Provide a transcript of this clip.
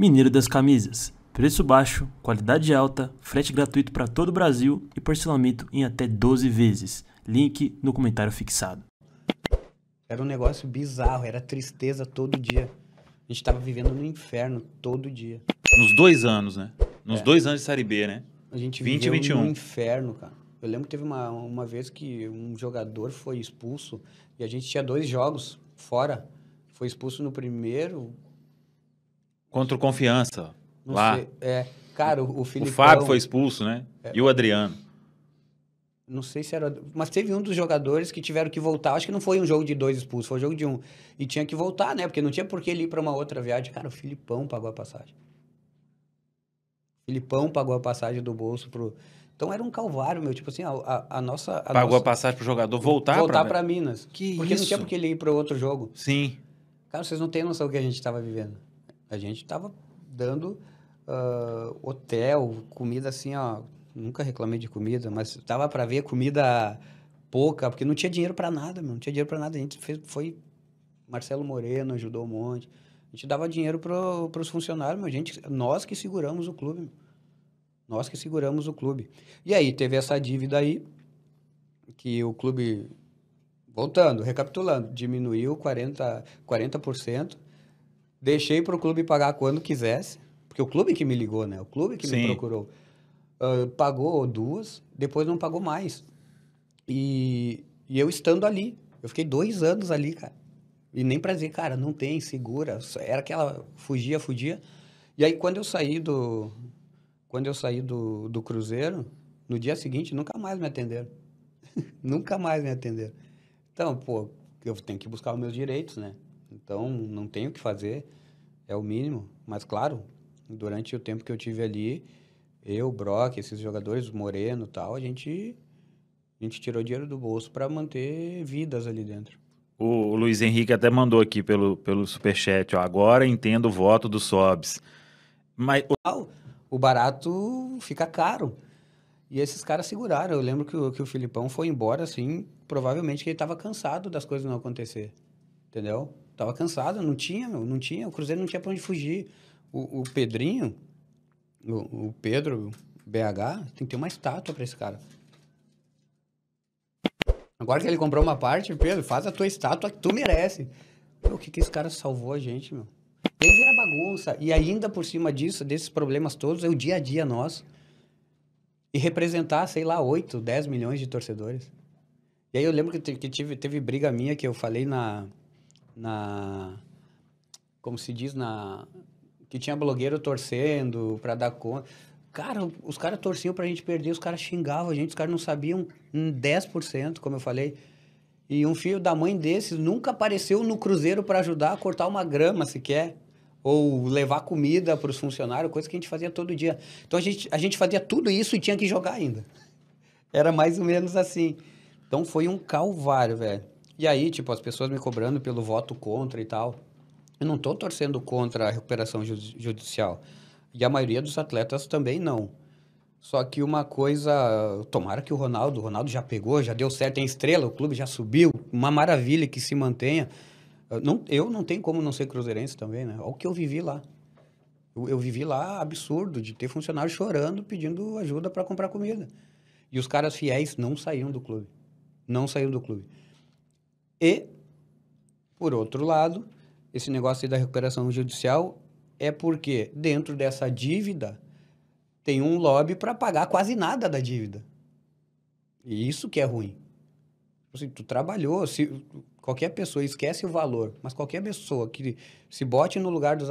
Mineiro das Camisas. Preço baixo, qualidade alta, frete gratuito para todo o Brasil e parcelamento em até 12 vezes. Link no comentário fixado. Era um negócio bizarro, era tristeza todo dia. A gente tava vivendo no inferno todo dia. Nos dois anos, né? Nos é. dois anos de Série B, né? A gente 20, viveu 21. no inferno, cara. Eu lembro que teve uma, uma vez que um jogador foi expulso e a gente tinha dois jogos fora. Foi expulso no primeiro, Contra o Confiança. Não lá. Sei. É, cara, o, o Filipão... O Fábio foi expulso, né? É. E o Adriano. Não sei se era. Mas teve um dos jogadores que tiveram que voltar. Acho que não foi um jogo de dois expulsos, foi um jogo de um. E tinha que voltar, né? Porque não tinha por que ele ir para uma outra viagem. Cara, o Filipão pagou a passagem. O Filipão pagou a passagem do bolso pro. Então era um calvário, meu. Tipo assim, a, a, a nossa. A pagou nossa... a passagem pro jogador voltar Voltar para Minas. Que porque isso? não tinha por que ele ir para outro jogo. Sim. Cara, vocês não têm noção do que a gente estava vivendo. A gente tava dando uh, hotel, comida assim, ó. Nunca reclamei de comida, mas tava para ver comida pouca, porque não tinha dinheiro para nada, meu, não tinha dinheiro para nada. A gente fez, foi Marcelo Moreno ajudou um monte. A gente dava dinheiro para os funcionários, mas gente, nós que seguramos o clube. Nós que seguramos o clube. E aí teve essa dívida aí que o clube voltando, recapitulando, diminuiu 40 40%. Deixei para o clube pagar quando quisesse, porque o clube que me ligou, né? O clube que Sim. me procurou. Uh, pagou duas, depois não pagou mais. E, e eu estando ali, eu fiquei dois anos ali, cara. E nem pra dizer, cara, não tem, segura. Era aquela, fugia, fugia. E aí, quando eu saí do... Quando eu saí do, do cruzeiro, no dia seguinte, nunca mais me atenderam. nunca mais me atenderam. Então, pô, eu tenho que buscar os meus direitos, né? Então, não tem o que fazer, é o mínimo. Mas, claro, durante o tempo que eu tive ali, eu, Brock, esses jogadores, Moreno tal, a gente, a gente tirou dinheiro do bolso para manter vidas ali dentro. O Luiz Henrique até mandou aqui pelo, pelo superchat, ó, agora entendo o voto do Sobs. Mas... Ah, o barato fica caro. E esses caras seguraram. Eu lembro que o, que o Filipão foi embora, assim, provavelmente que ele estava cansado das coisas não acontecer. Entendeu? Tava cansado, não tinha, não tinha, o Cruzeiro não tinha para onde fugir. O, o Pedrinho, o, o, Pedro BH, tem que ter uma estátua para esse cara. Agora que ele comprou uma parte, Pedro, faz a tua estátua que tu merece. Pô, o que que esse cara salvou a gente, meu? Tem vira bagunça. E ainda por cima disso, desses problemas todos, é o dia a dia nosso. E representar, sei lá, 8, 10 milhões de torcedores. E aí eu lembro que, que tive, teve briga minha que eu falei na, na como se diz na que tinha blogueiro torcendo para dar conta. Cara, os caras torciam pra gente perder, os caras xingavam a gente, os caras não sabiam um 10%, como eu falei. E um filho da mãe desses nunca apareceu no cruzeiro para ajudar a cortar uma grama sequer ou levar comida para os funcionários, coisa que a gente fazia todo dia. Então a gente, a gente fazia tudo isso e tinha que jogar ainda. Era mais ou menos assim. Então foi um calvário, velho. E aí, tipo, as pessoas me cobrando pelo voto contra e tal. Eu não estou torcendo contra a recuperação ju judicial. E a maioria dos atletas também não. Só que uma coisa, tomara que o Ronaldo, o Ronaldo já pegou, já deu certo, tem estrela, o clube já subiu, uma maravilha que se mantenha. Eu não, eu não tenho como não ser cruzeirense também, né? Olha o que eu vivi lá. Eu, eu vivi lá absurdo de ter funcionário chorando, pedindo ajuda para comprar comida. E os caras fiéis não saíram do clube. Não saíram do clube. E, por outro lado, esse negócio aí da recuperação judicial é porque dentro dessa dívida tem um lobby para pagar quase nada da dívida. E isso que é ruim. Tipo assim, tu trabalhou, se, qualquer pessoa esquece o valor, mas qualquer pessoa que se bote no lugar dos